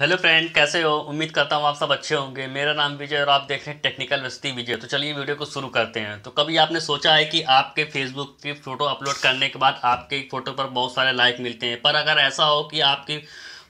hello friend कैसे हो उम्मीद करता हूँ आप सब अच्छे होंगे मेरा नाम विजय और आप देख रहे हैं टेक्निकल वस्ती विजय तो चलिए वीडियो को शुरू करते हैं तो कभी आपने सोचा है कि आपके फेसबुक की फ़ोटो अपलोड करने के बाद आपके फ़ोटो पर बहुत सारे लाइक मिलते हैं पर अगर ऐसा हो कि आपकी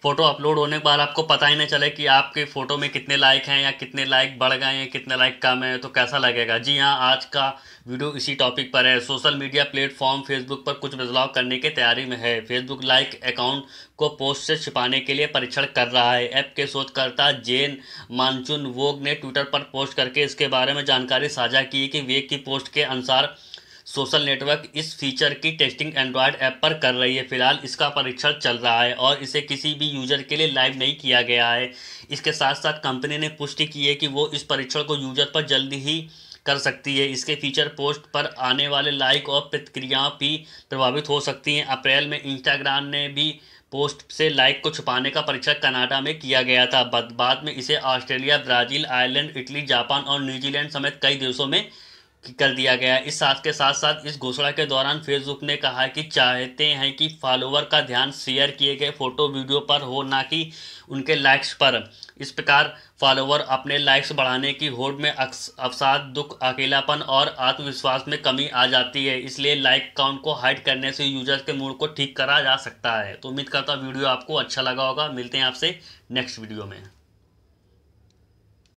फ़ोटो अपलोड होने के बाद आपको पता ही नहीं चले कि आपके फ़ोटो में कितने लाइक हैं या कितने लाइक बढ़ गए हैं कितने लाइक कम हैं तो कैसा लगेगा जी हाँ आज का वीडियो इसी टॉपिक पर है सोशल मीडिया प्लेटफॉर्म फेसबुक पर कुछ बदलाव करने की तैयारी में है फेसबुक लाइक अकाउंट को पोस्ट से छिपाने के लिए परीक्षण कर रहा है ऐप के शोधकर्ता जेन मानचून वोग ने ट्विटर पर पोस्ट करके इसके बारे में जानकारी साझा की कि वेग की पोस्ट के अनुसार सोशल नेटवर्क इस फीचर की टेस्टिंग एंड्रॉयड ऐप पर कर रही है फिलहाल इसका परीक्षण चल रहा है और इसे किसी भी यूजर के लिए लाइव नहीं किया गया है इसके साथ साथ कंपनी ने पुष्टि की है कि वो इस परीक्षण को यूजर पर जल्दी ही कर सकती है इसके फीचर पोस्ट पर आने वाले लाइक और प्रतिक्रियाएं भी प्रभावित हो सकती हैं अप्रैल में इंस्टाग्राम ने भी पोस्ट से लाइक को छुपाने का परीक्षण कनाडा में किया गया था बाद में इसे Australia Brazil Ireland Italy Japan और न्यूजीलैंड समेत कई देशों में कर दिया गया इस साथ के साथ साथ इस घोषणा के दौरान फेसबुक ने कहा कि चाहते हैं कि फॉलोवर का ध्यान शेयर किए गए फोटो वीडियो पर हो ना कि उनके लाइक्स पर इस प्रकार फॉलोवर अपने लाइक्स बढ़ाने की होड़ में अवसाद दुख अकेलापन और आत्मविश्वास में कमी आ जाती है इसलिए लाइक काउंट को हाइड करने से यूजर्स के मूड को ठीक करा जा सकता है तो उम्मीद करता वीडियो आपको अच्छा लगा होगा मिलते हैं आपसे नेक्स्ट वीडियो में